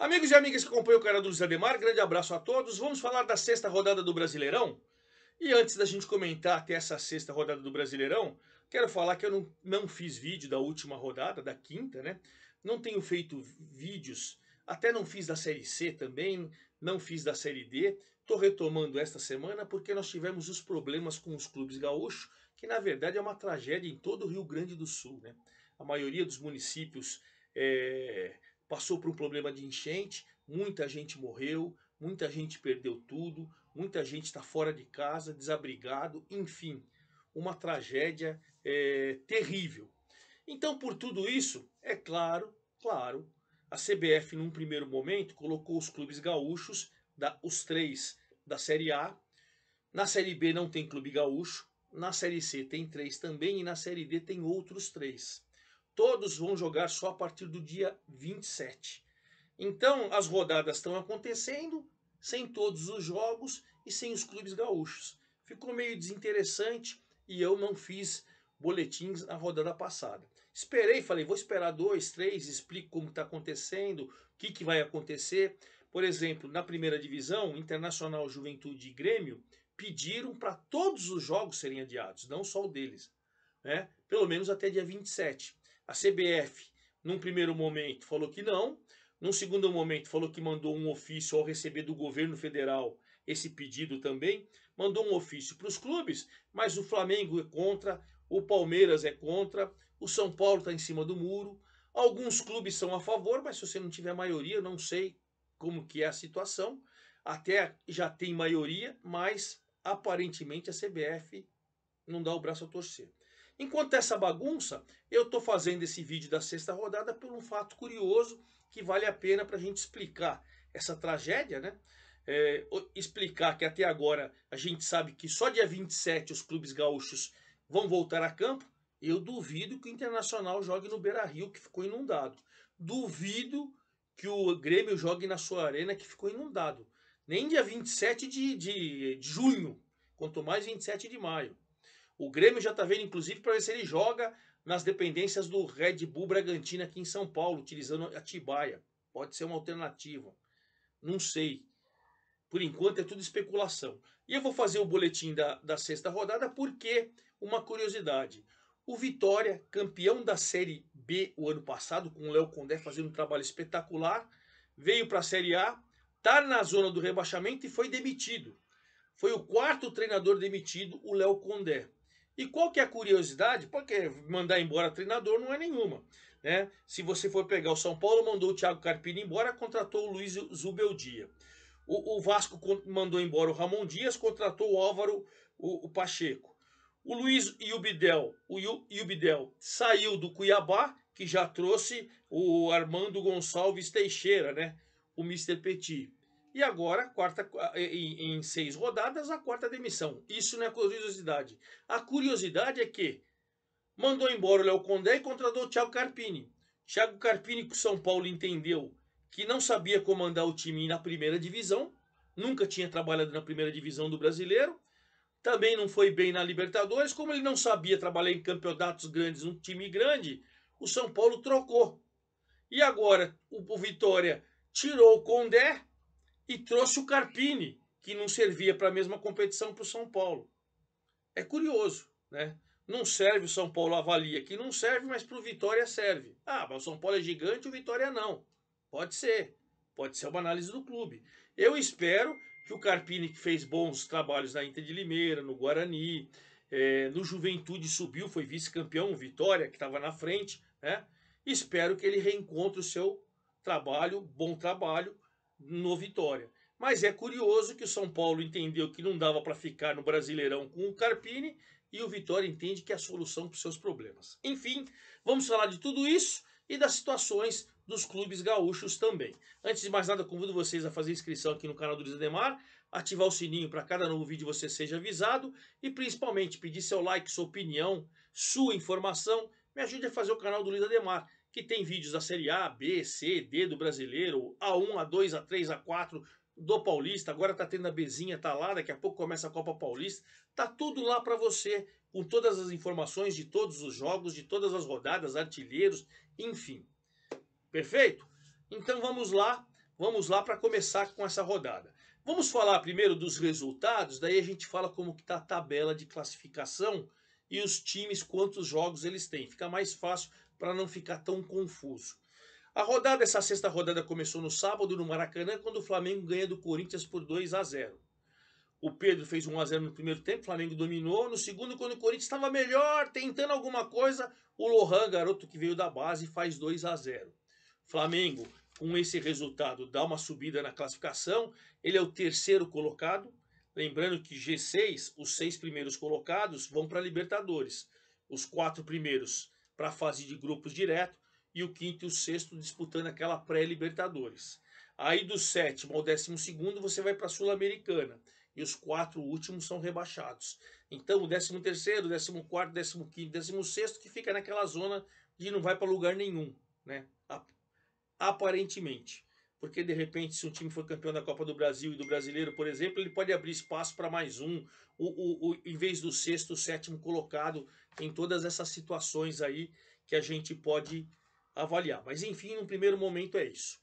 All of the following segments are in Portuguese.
Amigos e amigas que acompanham o canal do Luiz Ademar, grande abraço a todos. Vamos falar da sexta rodada do Brasileirão? E antes da gente comentar até essa sexta rodada do Brasileirão, quero falar que eu não, não fiz vídeo da última rodada, da quinta, né? Não tenho feito vídeos, até não fiz da Série C também, não fiz da Série D. Estou retomando esta semana porque nós tivemos os problemas com os clubes gaúchos, que na verdade é uma tragédia em todo o Rio Grande do Sul. Né? A maioria dos municípios é, passou por um problema de enchente, muita gente morreu, muita gente perdeu tudo, muita gente está fora de casa, desabrigado, enfim, uma tragédia é, terrível. Então, por tudo isso, é claro, claro, a CBF, num primeiro momento, colocou os clubes gaúchos, da, os três da Série A. Na Série B não tem clube gaúcho, na Série C tem três também e na Série D tem outros três. Todos vão jogar só a partir do dia 27. Então, as rodadas estão acontecendo, sem todos os jogos e sem os clubes gaúchos. Ficou meio desinteressante e eu não fiz boletins na rodada passada. Esperei, falei, vou esperar dois, três, explico como está acontecendo, o que, que vai acontecer. Por exemplo, na primeira divisão, Internacional, Juventude e Grêmio pediram para todos os jogos serem adiados, não só o deles, né? pelo menos até dia 27. A CBF, num primeiro momento, falou que não, num segundo momento, falou que mandou um ofício ao receber do governo federal esse pedido também, mandou um ofício para os clubes, mas o Flamengo é contra, o Palmeiras é contra, o São Paulo está em cima do muro. Alguns clubes são a favor, mas se você não tiver maioria, não sei como que é a situação. Até já tem maioria, mas aparentemente a CBF não dá o braço a torcer. Enquanto essa bagunça, eu estou fazendo esse vídeo da sexta rodada por um fato curioso que vale a pena para a gente explicar essa tragédia, né? É, explicar que até agora a gente sabe que só dia 27 os clubes gaúchos vão voltar a campo. Eu duvido que o Internacional jogue no Beira Rio, que ficou inundado. Duvido que o Grêmio jogue na sua arena, que ficou inundado. Nem dia 27 de, de, de junho, quanto mais 27 de maio. O Grêmio já está vendo, inclusive, para ver se ele joga nas dependências do Red Bull Bragantino aqui em São Paulo, utilizando a Tibaia. Pode ser uma alternativa. Não sei. Por enquanto é tudo especulação. E eu vou fazer o boletim da, da sexta rodada porque uma curiosidade. O Vitória, campeão da Série B o ano passado, com o Léo Condé fazendo um trabalho espetacular, veio para a Série A, está na zona do rebaixamento e foi demitido. Foi o quarto treinador demitido, o Léo Condé. E qual que é a curiosidade? Porque mandar embora treinador não é nenhuma. Né? Se você for pegar o São Paulo, mandou o Thiago Carpini embora, contratou o Luiz Zubeldia. O, o Vasco mandou embora o Ramon Dias, contratou o Álvaro o, o Pacheco. O Luiz Yubidel, o Yubidel saiu do Cuiabá, que já trouxe o Armando Gonçalves Teixeira, né? o Mr. Petit. E agora, quarta, em, em seis rodadas, a quarta demissão. Isso não é curiosidade. A curiosidade é que mandou embora o Léo Condé e contratou o Thiago Carpini. Thiago Carpini, com o São Paulo entendeu que não sabia comandar o time na primeira divisão, nunca tinha trabalhado na primeira divisão do brasileiro, também não foi bem na Libertadores, como ele não sabia trabalhar em campeonatos grandes, um time grande, o São Paulo trocou. E agora o, o Vitória tirou o Condé e trouxe o Carpini, que não servia para a mesma competição para o São Paulo. É curioso, né? Não serve o São Paulo avalia que não serve, mas para o Vitória serve. Ah, mas o São Paulo é gigante, o Vitória não. Pode ser, pode ser uma análise do clube. Eu espero que o Carpini, que fez bons trabalhos na Inter de Limeira, no Guarani, é, no Juventude subiu, foi vice-campeão, Vitória, que estava na frente, né? Espero que ele reencontre o seu trabalho, bom trabalho, no Vitória. Mas é curioso que o São Paulo entendeu que não dava para ficar no Brasileirão com o Carpini e o Vitória entende que é a solução para os seus problemas. Enfim, vamos falar de tudo isso e das situações dos clubes gaúchos também. Antes de mais nada, convido vocês a fazer inscrição aqui no canal do Demar, ativar o sininho para cada novo vídeo você seja avisado e principalmente pedir seu like, sua opinião, sua informação, me ajude a fazer o canal do Luiz Ademar que tem vídeos da Série A, B, C, D do brasileiro, A1, A2, A3, A4 do Paulista, agora tá tendo a Bezinha, tá lá, daqui a pouco começa a Copa Paulista, tá tudo lá para você, com todas as informações de todos os jogos, de todas as rodadas, artilheiros, enfim. Perfeito? Então vamos lá, vamos lá para começar com essa rodada. Vamos falar primeiro dos resultados, daí a gente fala como que tá a tabela de classificação e os times, quantos jogos eles têm. Fica mais fácil para não ficar tão confuso. A rodada, essa sexta rodada começou no sábado no Maracanã, quando o Flamengo ganha do Corinthians por 2 a 0. O Pedro fez 1 a 0 no primeiro tempo, o Flamengo dominou. No segundo, quando o Corinthians estava melhor, tentando alguma coisa, o Lohan, garoto que veio da base, faz 2 a 0. Flamengo, com esse resultado, dá uma subida na classificação. Ele é o terceiro colocado. Lembrando que G6, os seis primeiros colocados, vão para a Libertadores. Os quatro primeiros para a fase de grupos direto e o quinto e o sexto disputando aquela pré-Libertadores. Aí do sétimo ao décimo segundo você vai para a Sul-Americana e os quatro últimos são rebaixados. Então o décimo terceiro, décimo quarto, décimo quinto, décimo sexto que fica naquela zona de não vai para lugar nenhum, né? Aparentemente porque de repente, se um time for campeão da Copa do Brasil e do Brasileiro, por exemplo, ele pode abrir espaço para mais um, o, o, o, em vez do sexto, o sétimo colocado, em todas essas situações aí que a gente pode avaliar. Mas enfim, no primeiro momento é isso.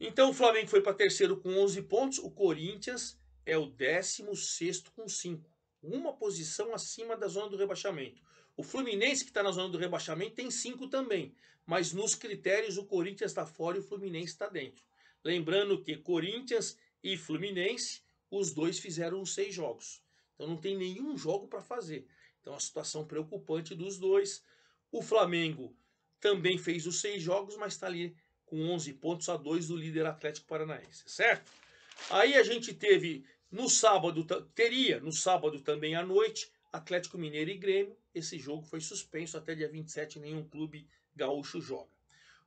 Então o Flamengo foi para terceiro com 11 pontos, o Corinthians é o décimo sexto com 5, uma posição acima da zona do rebaixamento. O Fluminense, que está na zona do rebaixamento, tem cinco também. Mas nos critérios, o Corinthians está fora e o Fluminense está dentro. Lembrando que Corinthians e Fluminense, os dois fizeram seis jogos. Então não tem nenhum jogo para fazer. Então a situação preocupante dos dois. O Flamengo também fez os seis jogos, mas está ali com 11 pontos a 2 do líder Atlético Paranaense, certo? Aí a gente teve no sábado, teria no sábado também à noite, Atlético Mineiro e Grêmio. Esse jogo foi suspenso até dia 27, nenhum clube gaúcho joga.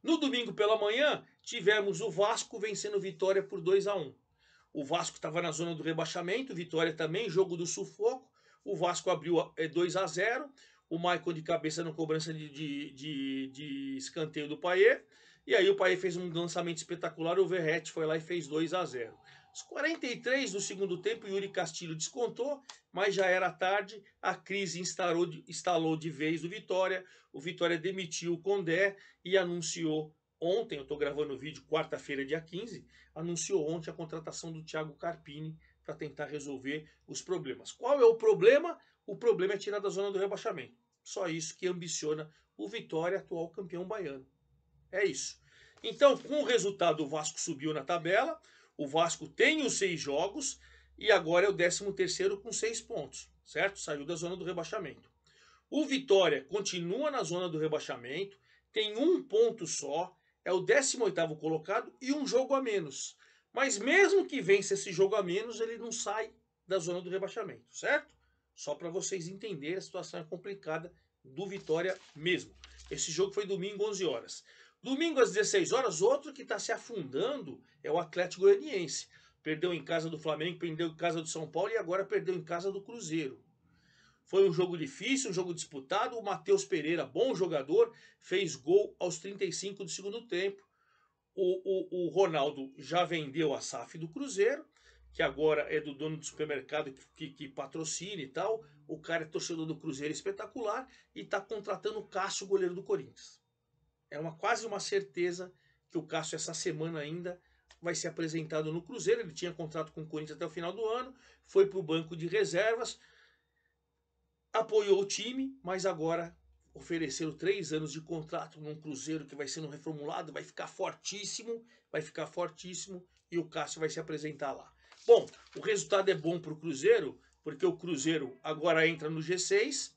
No domingo pela manhã, tivemos o Vasco vencendo Vitória por 2 a 1 O Vasco estava na zona do rebaixamento, Vitória também, jogo do sufoco. O Vasco abriu 2 eh, a 0 o Maicon de cabeça no cobrança de, de, de, de escanteio do Paier. E aí o Paier fez um lançamento espetacular, o Verrete foi lá e fez 2 a 0 Os 43 do segundo tempo, Yuri Castilho descontou, mas já era tarde, a crise instalou, instalou de vez o Vitória, o Vitória demitiu o Condé e anunciou ontem, eu estou gravando o vídeo, quarta-feira, dia 15, anunciou ontem a contratação do Thiago Carpini para tentar resolver os problemas. Qual é o problema? O problema é tirar da zona do rebaixamento. Só isso que ambiciona o Vitória, atual campeão baiano. É isso. Então, com o resultado, o Vasco subiu na tabela. O Vasco tem os seis jogos e agora é o 13 terceiro com seis pontos, certo? Saiu da zona do rebaixamento. O Vitória continua na zona do rebaixamento, tem um ponto só, é o 18º colocado e um jogo a menos. Mas mesmo que vença esse jogo a menos, ele não sai da zona do rebaixamento, certo? Só para vocês entenderem, a situação é complicada do Vitória mesmo. Esse jogo foi domingo, 11 horas. Domingo, às 16 horas, outro que está se afundando é o Atlético Goianiense. Perdeu em casa do Flamengo, perdeu em casa do São Paulo e agora perdeu em casa do Cruzeiro. Foi um jogo difícil, um jogo disputado. O Matheus Pereira, bom jogador, fez gol aos 35 do segundo tempo. O, o, o Ronaldo já vendeu a SAF do Cruzeiro, que agora é do dono do supermercado que, que, que patrocina e tal. O cara é torcedor do Cruzeiro espetacular e está contratando o Cássio, goleiro do Corinthians. É uma, quase uma certeza que o Cássio, essa semana ainda, vai ser apresentado no Cruzeiro. Ele tinha contrato com o Corinthians até o final do ano, foi para o banco de reservas apoiou o time, mas agora ofereceram três anos de contrato num Cruzeiro que vai sendo reformulado, vai ficar fortíssimo, vai ficar fortíssimo e o Cássio vai se apresentar lá. Bom, o resultado é bom para o Cruzeiro, porque o Cruzeiro agora entra no G6,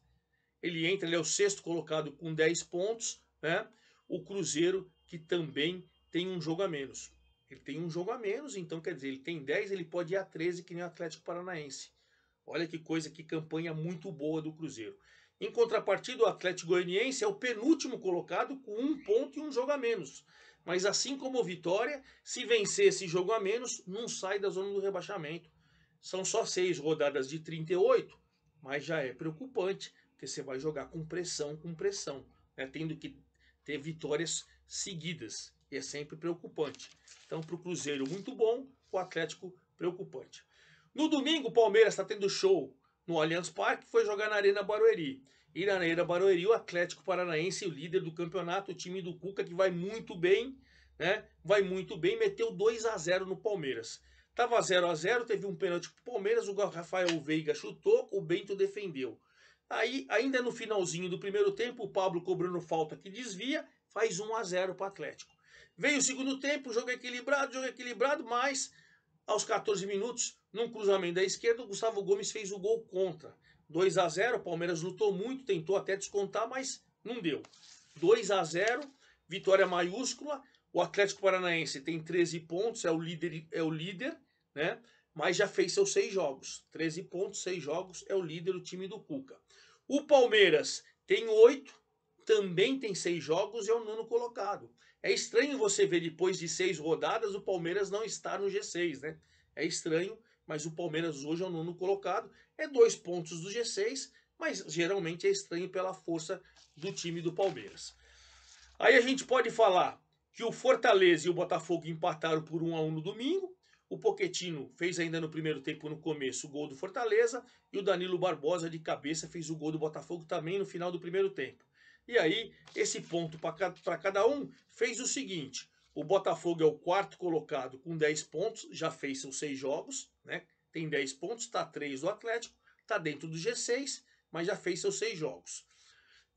ele entra, ele é o sexto colocado com 10 pontos, né? O Cruzeiro que também tem um jogo a menos. Ele tem um jogo a menos, então quer dizer, ele tem 10, ele pode ir a 13, que nem o Atlético Paranaense. Olha que coisa, que campanha muito boa do Cruzeiro. Em contrapartida, o Atlético Goianiense é o penúltimo colocado com um ponto e um jogo a menos. Mas assim como o Vitória, se vencer esse jogo a menos, não sai da zona do rebaixamento. São só seis rodadas de 38, mas já é preocupante, porque você vai jogar com pressão, com pressão, né? tendo que ter vitórias seguidas. E é sempre preocupante. Então, para o Cruzeiro, muito bom, o Atlético, preocupante. No domingo, o Palmeiras está tendo show no Allianz Parque, foi jogar na Arena Barueri. E na Arena Barueri, o Atlético Paranaense, o líder do campeonato, o time do Cuca, que vai muito bem, né? Vai muito bem, meteu 2 a 0 no Palmeiras. Tava 0 a 0 teve um pênalti pro Palmeiras, o Rafael Veiga chutou, o Bento defendeu. Aí, ainda no finalzinho do primeiro tempo, o Pablo cobrando falta que desvia, faz 1 a 0 pro Atlético. Veio o segundo tempo, jogo equilibrado, jogo equilibrado, mas aos 14 minutos, num cruzamento da esquerda, o Gustavo Gomes fez o gol contra. 2 a 0 o Palmeiras lutou muito, tentou até descontar, mas não deu. 2 a 0 vitória maiúscula. O Atlético Paranaense tem 13 pontos, é o líder, é o líder né? mas já fez seus seis jogos. 13 pontos, seis jogos, é o líder, o time do Cuca. O Palmeiras tem oito, também tem seis jogos e é o nono colocado. É estranho você ver depois de seis rodadas o Palmeiras não estar no G6, né? É estranho, mas o Palmeiras hoje é o nono colocado, é dois pontos do G6, mas geralmente é estranho pela força do time do Palmeiras. Aí a gente pode falar que o Fortaleza e o Botafogo empataram por 1 um a 1 um no domingo. O Poquetino fez ainda no primeiro tempo, no começo, o gol do Fortaleza. E o Danilo Barbosa, de cabeça, fez o gol do Botafogo também no final do primeiro tempo. E aí, esse ponto para cada um fez o seguinte: o Botafogo é o quarto colocado com 10 pontos, já fez seus seis jogos, né? Tem 10 pontos, está 3 do Atlético, está dentro do G6, mas já fez seus seis jogos.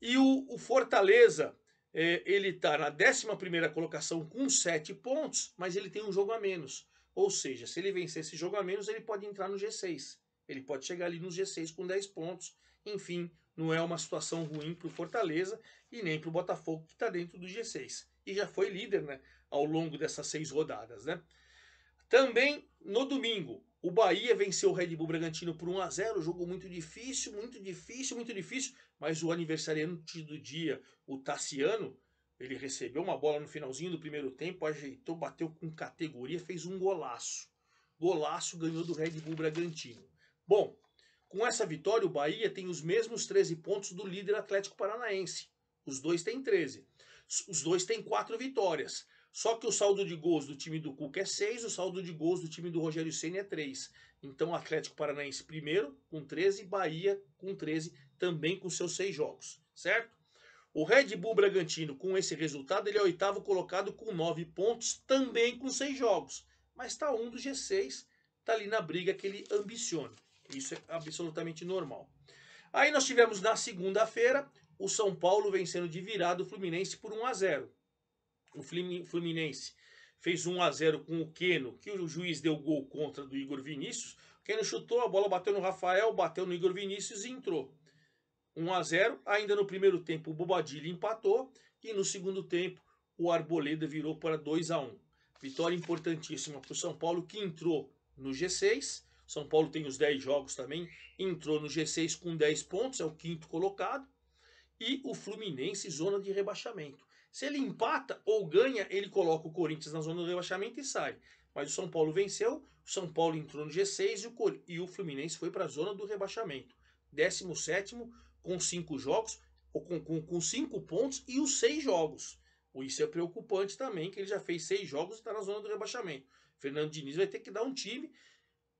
E o, o Fortaleza, é, ele está na 11 colocação com 7 pontos, mas ele tem um jogo a menos. Ou seja, se ele vencer esse jogo a menos, ele pode entrar no G6. Ele pode chegar ali no G6 com 10 pontos. Enfim, não é uma situação ruim para o Fortaleza e nem para o Botafogo, que está dentro do G6. E já foi líder, né? ao longo dessas seis rodadas, né? Também no domingo, o Bahia venceu o Red Bull Bragantino por 1 a 0, jogo muito difícil, muito difícil, muito difícil, mas o aniversariante do dia, o Tassiano, ele recebeu uma bola no finalzinho do primeiro tempo, ajeitou, bateu com categoria, fez um golaço. Golaço ganhou do Red Bull Bragantino. Bom, com essa vitória, o Bahia tem os mesmos 13 pontos do líder Atlético Paranaense. Os dois têm 13. Os dois têm quatro vitórias. Só que o saldo de gols do time do Cuca é 6, o saldo de gols do time do Rogério Senna é 3. Então, Atlético Paranaense primeiro com 13, Bahia com 13, também com seus 6 jogos, certo? O Red Bull Bragantino, com esse resultado, ele é oitavo colocado com 9 pontos, também com 6 jogos. Mas está um do G6, está ali na briga que ele ambiciona. Isso é absolutamente normal. Aí nós tivemos na segunda-feira o São Paulo vencendo de virado o Fluminense por 1 a 0. O Fluminense fez 1 a 0 com o Queno, que o juiz deu gol contra do Igor Vinícius. O Queno chutou, a bola bateu no Rafael, bateu no Igor Vinícius e entrou. 1 a 0. Ainda no primeiro tempo, o Bobadilha empatou e no segundo tempo, o Arboleda virou para 2 a 1. Vitória importantíssima para o São Paulo que entrou no G6. São Paulo tem os 10 jogos também, entrou no G6 com 10 pontos, é o quinto colocado. E o Fluminense, zona de rebaixamento. Se ele empata ou ganha, ele coloca o Corinthians na zona do rebaixamento e sai. Mas o São Paulo venceu, o São Paulo entrou no G6 e o, Cor... e o Fluminense foi para a zona do rebaixamento. 17 com 5 jogos, ou com com, cinco pontos e os 6 jogos. Isso é preocupante também, que ele já fez 6 jogos e está na zona do rebaixamento. Fernando Diniz vai ter que dar um time,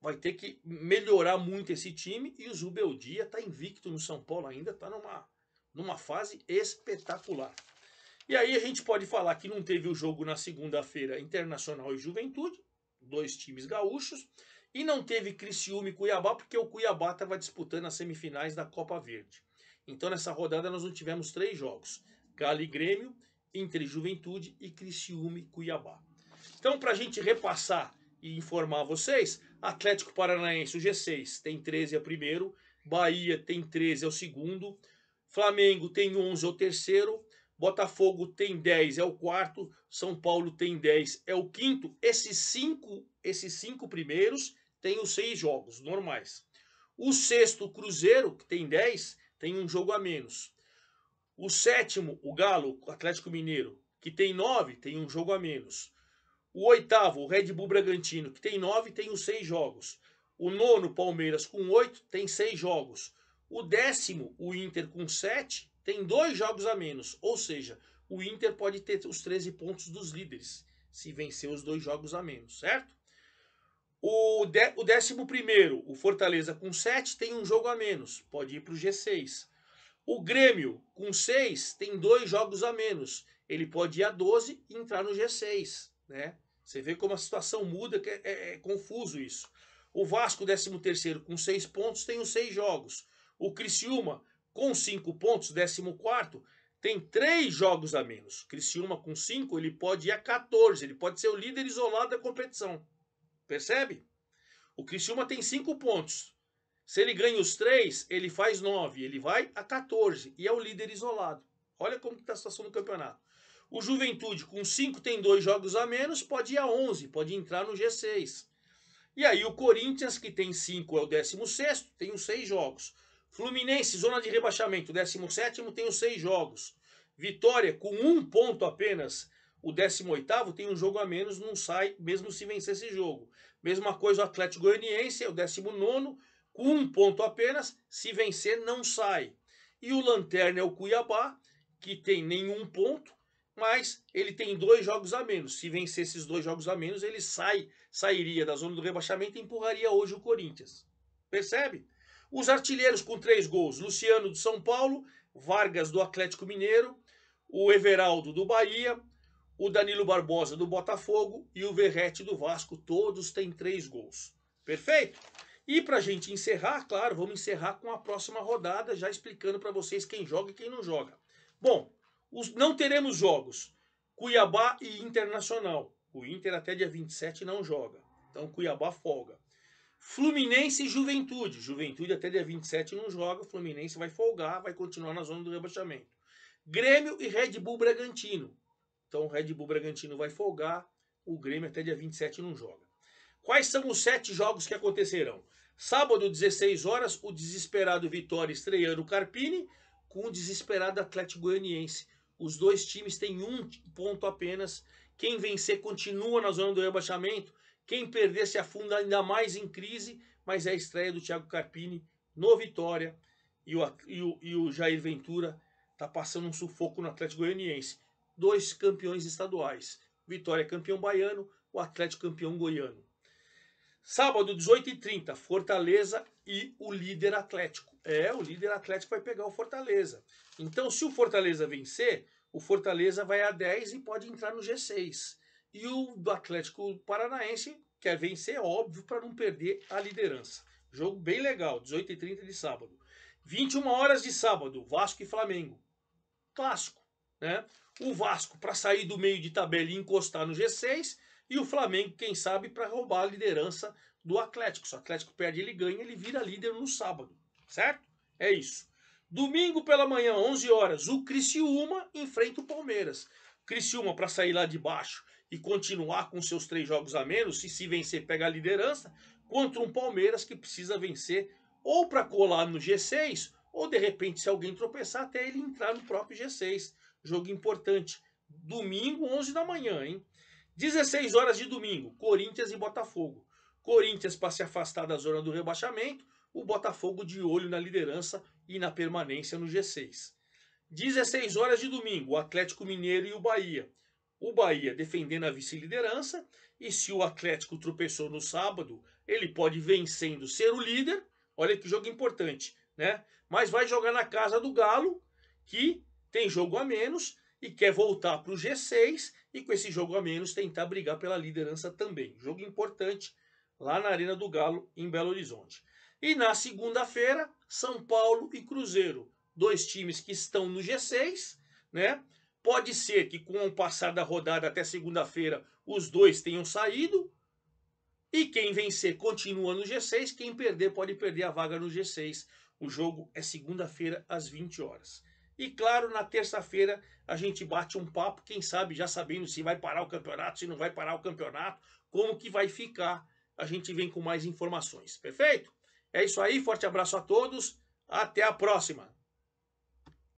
vai ter que melhorar muito esse time. E o Zubeldia está invicto no São Paulo ainda, está numa, numa fase espetacular. E aí a gente pode falar que não teve o jogo na segunda-feira Internacional e Juventude, dois times gaúchos, e não teve Criciúma e Cuiabá, porque o Cuiabá estava disputando as semifinais da Copa Verde. Então nessa rodada nós não tivemos três jogos: Galo e Grêmio, entre Juventude e Criciúma e Cuiabá. Então, para a gente repassar e informar vocês, Atlético Paranaense, o G6, tem 13 é o primeiro, Bahia tem 13 é o segundo, Flamengo tem 11 é o terceiro, Botafogo tem 10, é o quarto. São Paulo tem 10, é o quinto. Esses cinco, esses cinco primeiros têm os seis jogos normais. O sexto, Cruzeiro, que tem 10, tem um jogo a menos. O sétimo, o Galo, Atlético Mineiro, que tem 9, tem um jogo a menos. O oitavo, o Red Bull Bragantino, que tem 9, tem os seis jogos. O nono, Palmeiras, com 8, tem seis jogos. O décimo, o Inter, com 7, tem dois jogos a menos, ou seja, o Inter pode ter os 13 pontos dos líderes, se vencer os dois jogos a menos, certo? O, de, o décimo primeiro, o Fortaleza com 7, tem um jogo a menos, pode ir para o G6. O Grêmio com 6 tem dois jogos a menos, ele pode ir a 12 e entrar no G6, né? Você vê como a situação muda, que é, é, é confuso isso. O Vasco, 13 terceiro, com 6 pontos, tem os 6 jogos. O Criciúma, com 5 pontos, 14, tem 3 jogos a menos. Criciúma com 5, ele pode ir a 14, ele pode ser o líder isolado da competição. Percebe? O Criciúma tem 5 pontos. Se ele ganha os 3, ele faz 9, ele vai a 14 e é o líder isolado. Olha como está a situação do campeonato. O Juventude com 5 tem 2 jogos a menos, pode ir a 11, pode entrar no G6. E aí o Corinthians, que tem 5, é o 16, tem os 6 jogos. Fluminense, zona de rebaixamento, 17 tem os seis jogos. Vitória, com um ponto apenas, o 18 tem um jogo a menos, não sai, mesmo se vencer esse jogo. Mesma coisa o Atlético Goianiense, é o 19, com um ponto apenas, se vencer, não sai. E o Lanterna é o Cuiabá, que tem nenhum ponto, mas ele tem dois jogos a menos. Se vencer esses dois jogos a menos, ele sai, sairia da zona do rebaixamento e empurraria hoje o Corinthians. Percebe? Os artilheiros com três gols: Luciano do São Paulo, Vargas do Atlético Mineiro, o Everaldo do Bahia, o Danilo Barbosa do Botafogo e o Verrete do Vasco. Todos têm três gols. Perfeito? E para a gente encerrar, claro, vamos encerrar com a próxima rodada, já explicando para vocês quem joga e quem não joga. Bom, os, não teremos jogos Cuiabá e Internacional. O Inter até dia 27 não joga. Então Cuiabá folga. Fluminense e Juventude. Juventude até dia 27 não joga, Fluminense vai folgar, vai continuar na zona do rebaixamento. Grêmio e Red Bull Bragantino. Então o Red Bull Bragantino vai folgar, o Grêmio até dia 27 não joga. Quais são os sete jogos que acontecerão? Sábado, 16 horas, o desesperado Vitória estreando o Carpini com o desesperado Atlético Goianiense. Os dois times têm um ponto apenas. Quem vencer continua na zona do rebaixamento quem perder se afunda ainda mais em crise, mas é a estreia do Thiago Carpini no Vitória. E o, e o, e o Jair Ventura está passando um sufoco no Atlético Goianiense. Dois campeões estaduais. Vitória é campeão baiano, o Atlético campeão goiano. Sábado, 18h30, Fortaleza e o líder Atlético. É, o líder Atlético vai pegar o Fortaleza. Então, se o Fortaleza vencer, o Fortaleza vai a 10 e pode entrar no G6. E o Atlético Paranaense quer vencer, é óbvio, para não perder a liderança. Jogo bem legal, 18h30 de sábado. 21 horas de sábado, Vasco e Flamengo. Clássico, né? O Vasco para sair do meio de tabela e encostar no G6 e o Flamengo, quem sabe, para roubar a liderança do Atlético. Se o Atlético perde, ele ganha, ele vira líder no sábado, certo? É isso. Domingo pela manhã, 11 horas, o Criciúma enfrenta o Palmeiras. Criciúma para sair lá de baixo e continuar com seus três jogos a menos, se se vencer pega a liderança, contra um Palmeiras que precisa vencer ou para colar no G6, ou de repente se alguém tropeçar até ele entrar no próprio G6. Jogo importante. Domingo, 11 da manhã, hein? 16 horas de domingo, Corinthians e Botafogo. Corinthians para se afastar da zona do rebaixamento, o Botafogo de olho na liderança e na permanência no G6. 16 horas de domingo, Atlético Mineiro e o Bahia o Bahia defendendo a vice-liderança. E se o Atlético tropeçou no sábado, ele pode vencendo ser o líder. Olha que jogo importante, né? Mas vai jogar na casa do Galo, que tem jogo a menos e quer voltar para o G6 e com esse jogo a menos tentar brigar pela liderança também. Jogo importante lá na Arena do Galo, em Belo Horizonte. E na segunda-feira, São Paulo e Cruzeiro, dois times que estão no G6, né? Pode ser que com o passar da rodada até segunda-feira os dois tenham saído. E quem vencer continua no G6, quem perder pode perder a vaga no G6. O jogo é segunda-feira às 20 horas. E claro, na terça-feira a gente bate um papo, quem sabe já sabendo se vai parar o campeonato, se não vai parar o campeonato, como que vai ficar. A gente vem com mais informações, perfeito? É isso aí, forte abraço a todos, até a próxima!